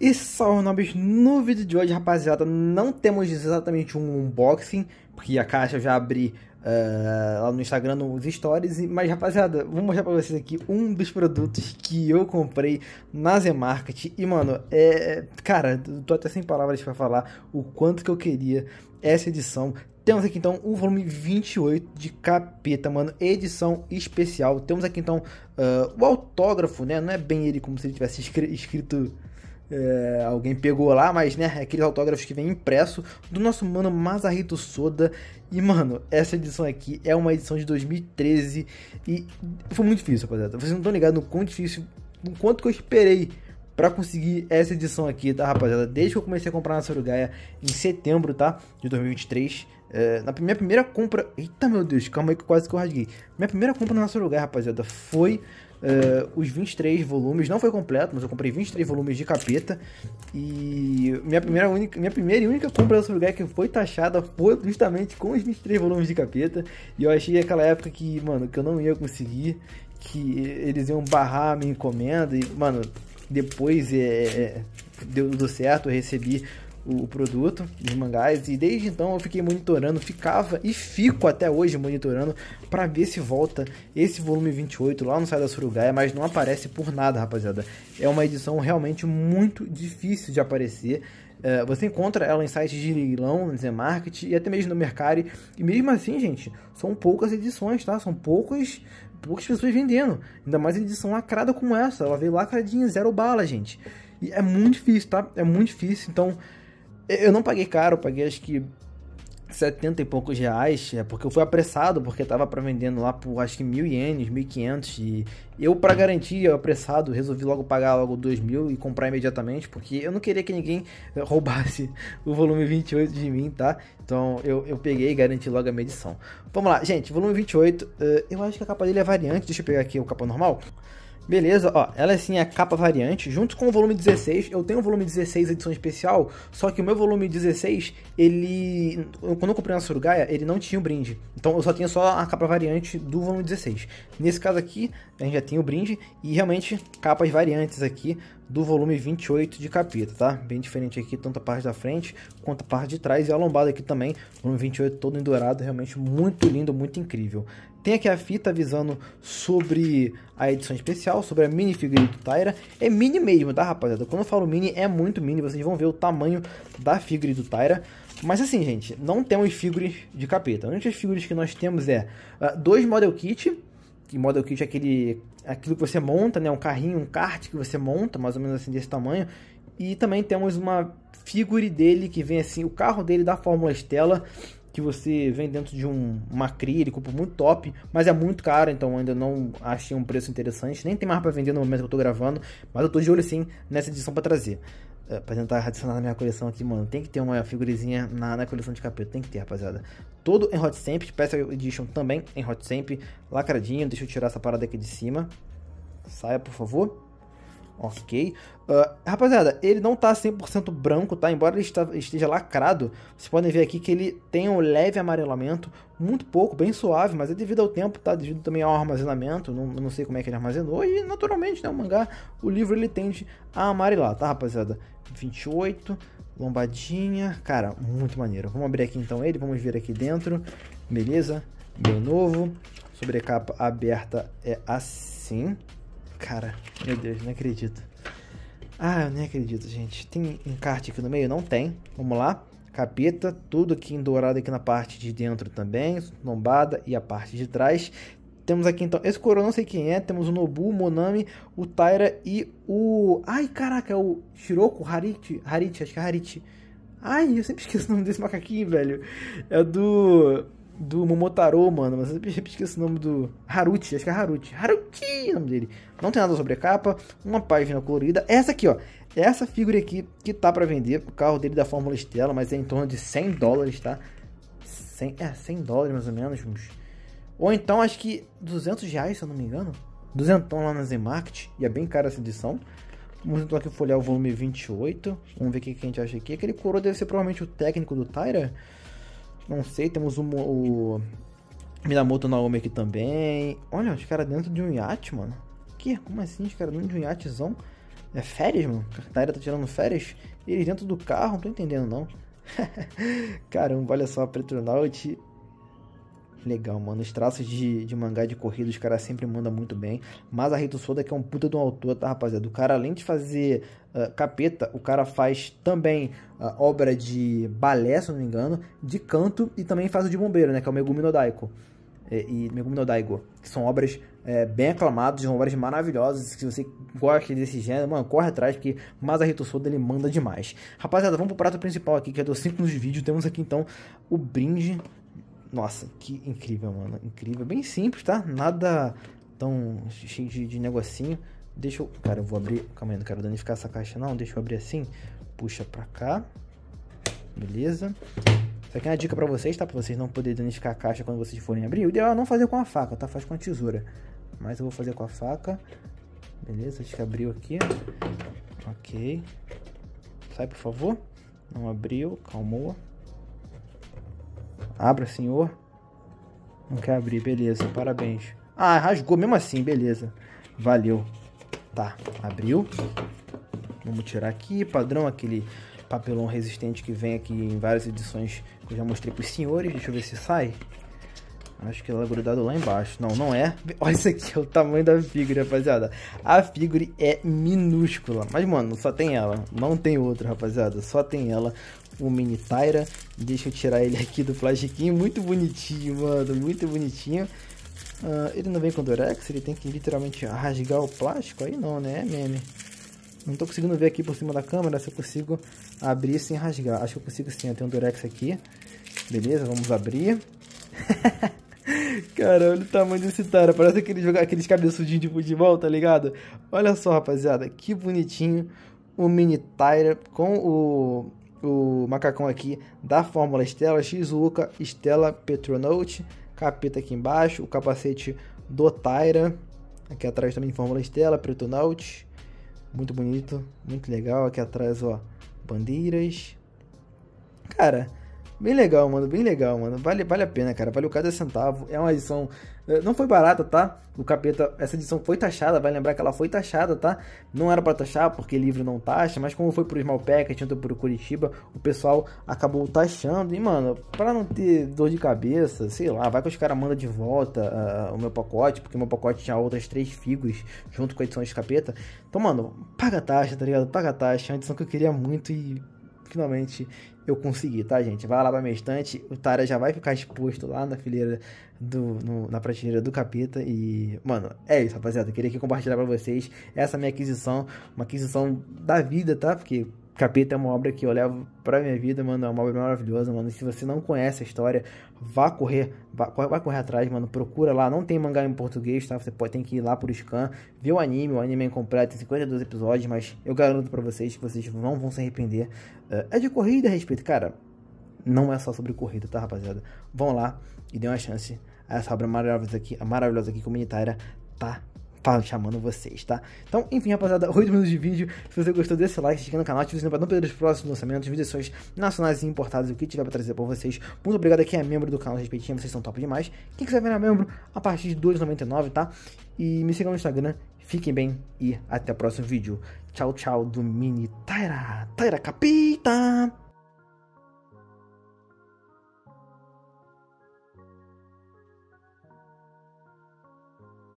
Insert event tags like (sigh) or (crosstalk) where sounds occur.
E salve nobres, no vídeo de hoje rapaziada, não temos exatamente um unboxing, porque a caixa eu já abri uh, lá no Instagram, nos stories, mas rapaziada, vou mostrar pra vocês aqui um dos produtos que eu comprei na Market. e mano, é, cara, tô até sem palavras para falar o quanto que eu queria essa edição, temos aqui então o volume 28 de Capeta, mano, edição especial. Temos aqui então uh, o autógrafo, né? Não é bem ele como se ele tivesse escrito é, alguém pegou lá, mas né, é aqueles autógrafos que vem impresso do nosso mano Masahito Soda. E mano, essa edição aqui é uma edição de 2013 e foi muito difícil, rapaziada. Vocês não estão ligados no quão difícil, no quanto que eu esperei para conseguir essa edição aqui, tá, rapaziada? Desde que eu comecei a comprar na Sorugaya em setembro, tá, de 2023. É, na minha primeira compra. Eita, meu Deus, calma aí que quase que eu rasguei. Minha primeira compra na Sorugaya, rapaziada, foi uh, os 23 volumes. Não foi completo, mas eu comprei 23 volumes de capeta. E minha primeira, única, minha primeira e única compra da Subgay que foi taxada foi justamente com os 23 volumes de capeta. E eu achei aquela época que, mano, que eu não ia conseguir. Que eles iam barrar a minha encomenda. E, mano, depois é, deu tudo certo, eu recebi o, produto dos mangás e desde então eu fiquei monitorando, ficava e fico até hoje monitorando para ver se volta esse volume 28 lá no site da Surugaia, mas não aparece por nada, rapaziada. É uma edição realmente muito difícil de aparecer. É, você encontra ela em sites de leilão, no Market e até mesmo no Mercari. E mesmo assim, gente, são poucas edições, tá? São poucas, poucas pessoas vendendo. Ainda mais edição lacrada como essa. Ela veio lacradinha, zero bala, gente. E é muito difícil, tá? É muito difícil. Então, eu não paguei caro, paguei acho que 70 e poucos reais, é porque eu fui apressado, porque tava para vendendo lá por acho que mil ienes, 1500 e eu para garantir, eu apressado, resolvi logo pagar logo dois mil e comprar imediatamente, porque eu não queria que ninguém (laughs) roubasse o volume 28 de mim, tá? Então eu, eu peguei e garanti logo a minha edição. Vamos lá, gente, volume 28, uh, eh, eu acho que a capa dele é variante, deixa eu pegar aqui o capa normal. Beleza, ó, ela sim é a capa variante, junto com o volume 16, eu tenho o volume 16 edição especial, só que o meu volume 16, ele, quando eu comprei na Surugaia, ele não tinha o brinde, então eu só tinha só a capa variante do volume 16. Nesse caso aqui, a gente já tem o brinde, e realmente capas variantes aqui do volume 28 de capeta, tá? Bem diferente aqui, tanto a parte da frente quanto a parte de trás. E a lombada aqui também, volume 28 todo em dourado, realmente muito lindo, muito incrível. Tem aqui a fita avisando sobre a edição especial, sobre a mini figurinha do Tyra. É mini mesmo, tá, rapaziada? Quando eu falo mini, é muito mini. Vocês vão ver o tamanho da figura do Tyra. Mas assim, gente, não temos figuras de capeta. A única figuras que nós temos é uh, dois model kits que model kit é aquele, aquilo que você monta, né? Um carrinho, um kart que você monta, mais ou menos assim desse tamanho. E também temos uma figure dele que vem assim, o carro dele da Fórmula Estela, que você vem dentro de um, uma acrílico muito top, mas é muito caro, então ainda não achei um preço interessante. Nem tem mais para vender no momento que eu tô gravando, mas eu tô de olho sim nessa edição para trazer. É, pra tentar adicionar na minha coleção aqui, mano. Tem que ter uma figurinha na, na coleção de capeta. Tem que ter, rapaziada. Todo em Hot Stamp. Special Edition também em Hot Stamp. Lacradinho. Deixa eu tirar essa parada aqui de cima. Saia, por favor. Ok. Uh, rapaziada, ele não tá 100% branco, tá? Embora ele esteja lacrado, vocês podem ver aqui que ele tem um leve amarelamento, muito pouco, bem suave, mas é devido ao tempo, tá? Devido também ao armazenamento, não, não sei como é que ele armazenou, e naturalmente, né, o mangá, o livro, ele tende a amarelar, tá, rapaziada? 28, lombadinha, cara, muito maneiro. Vamos abrir aqui então ele, vamos ver aqui dentro, beleza? Bem novo, sobrecapa aberta é assim, Cara, meu Deus, não acredito. Ah, eu nem acredito, gente. Tem encarte aqui no meio? Não tem. Vamos lá. Capeta, tudo aqui em dourado aqui na parte de dentro também, lombada e a parte de trás. Temos aqui então, esse coro não sei quem é, temos o Nobu, o Monami, o Taira e o... Ai, caraca, é o Shiroko Harit, Harit, acho que é Harichi. Ai, eu sempre esqueço o nome desse macaquinho, velho. É do do Momotaro, mano. Mas eu sempre esqueço o nome do. Haruti, acho que é Haruti. Haruti é o nome dele. Não tem nada sobre a capa, uma página colorida. Essa aqui, ó. Essa figura aqui que tá para vender. O carro dele da Fórmula Estela, mas é em torno de 100 dólares, tá? 100, é, 100 dólares mais ou menos. Uns. Ou então, acho que 200 reais, se eu não me engano. 200 lá na Z-Market. E é bem cara essa edição. Vamos então aqui folhear o volume 28. Vamos ver o que, que a gente acha aqui. Aquele coroa deve ser provavelmente o técnico do Tyra. Não sei, temos um, o Minamoto Naomi aqui também. Olha, os caras dentro de um iate, mano. Que? Como assim? Os caras dentro de um iatezão? É férias, mano? A galera tá tirando férias? E eles dentro do carro? Não tô entendendo, não. (laughs) Caramba, olha só, Petronaut Legal, mano. Os traços de, de mangá de corrida, os caras sempre mandam muito bem. Mas a Rito Soda, que é um puta de um autor, tá, rapaziada? O cara, além de fazer uh, capeta, o cara faz também uh, obra de balé, se não me engano, de canto e também faz o de bombeiro, né? Que é o Megumi no Daiko. E, é, e Megumi no Daigo, que são obras é, bem aclamadas, são obras maravilhosas. Se você gosta desse gênero, mano, corre atrás, porque Rito Soda ele manda demais. Rapaziada, vamos pro prato principal aqui, que é do 5 minutos de vídeo. Temos aqui então o brinde nossa, que incrível, mano. Incrível. Bem simples, tá? Nada tão cheio de, de negocinho. Deixa eu... Cara, eu vou abrir... Calma aí, não quero danificar essa caixa, não. Deixa eu abrir assim. Puxa pra cá. Beleza. Isso aqui é uma dica pra vocês, tá? Pra vocês não poderem danificar a caixa quando vocês forem abrir. O ideal é não fazer com a faca, tá? Faz com a tesoura. Mas eu vou fazer com a faca. Beleza, acho que abriu aqui. Ok. Sai, por favor. Não abriu. Calmou. Abra, senhor. Não quer abrir, beleza, parabéns. Ah, rasgou mesmo assim, beleza. Valeu. Tá, abriu. Vamos tirar aqui, padrão, aquele papelão resistente que vem aqui em várias edições que eu já mostrei para os senhores. Deixa eu ver se sai. Acho que ela é grudada lá embaixo. Não, não é. Olha isso aqui, é o tamanho da figure, rapaziada. A figure é minúscula. Mas, mano, só tem ela. Não tem outra, rapaziada. Só tem ela o Mini Tyra. Deixa eu tirar ele aqui do plastiquinho. Muito bonitinho, mano. Muito bonitinho. Uh, ele não vem com Durex, ele tem que literalmente rasgar o plástico. Aí não, né, meme? Não tô conseguindo ver aqui por cima da câmera se eu consigo abrir sem rasgar. Acho que eu consigo sim, Tem um Durex aqui. Beleza, vamos abrir. (laughs) Cara, olha o tamanho desse Tyra. Parece aquele jogar aqueles cabeçudinhos de futebol, tá ligado? Olha só, rapaziada, que bonitinho o mini Tyra com o o macacão aqui da Fórmula Estela Shizuka Estela Petronaut, capeta aqui embaixo, o capacete do Tyra, aqui atrás também Fórmula Estela Petronaut, muito bonito, muito legal, aqui atrás ó, bandeiras, cara, Bem legal, mano, bem legal, mano. Vale, vale a pena, cara. Valeu cada centavo. É uma edição. Eh, não foi barata, tá? O capeta, essa edição foi taxada, vai lembrar que ela foi taxada, tá? Não era para taxar, porque livro não taxa, mas como foi pro Small Packet, tanto pro Curitiba, o pessoal acabou taxando. E, mano, para não ter dor de cabeça, sei lá, vai que os caras mandam de volta uh, o meu pacote, porque meu pacote tinha outras três figuras junto com a edição de capeta. Então, mano, paga a taxa, tá ligado? Paga a taxa. É uma edição que eu queria muito e finalmente eu consegui, tá, gente? Vai lá pra minha estante, o Tara já vai ficar exposto lá na fileira do. No, na prateleira do capeta. E. Mano, é isso, rapaziada. queria aqui compartilhar pra vocês essa minha aquisição. Uma aquisição da vida, tá? Porque Capeta é uma obra que eu levo pra minha vida, mano. É uma obra maravilhosa, mano. E se você não conhece a história, vá correr, vá, correr atrás, mano. Procura lá. Não tem mangá em português, tá? Você pode ter que ir lá pro scan, ver o anime. O anime é incompleto, tem 52 episódios, mas eu garanto para vocês que vocês não vão se arrepender. É, é de corrida a respeito, cara. Não é só sobre corrida, tá, rapaziada? Vão lá e dê uma chance a essa obra maravilhosa aqui, a maravilhosa aqui comunitária tá Tá chamando vocês, tá? Então, enfim, rapaziada, 8 minutos de vídeo. Se você gostou deixa o like, se inscreva no canal, ative o sininho pra não perder os próximos lançamentos, videoções nacionais e importadas, o que tiver pra trazer pra vocês. Muito obrigado a quem é membro do canal, respeitinho, vocês são top demais. Quem quiser virar membro, a partir de 2,99, tá? E me sigam no Instagram, fiquem bem e até o próximo vídeo. Tchau, tchau do Mini Taira, Taira Capita!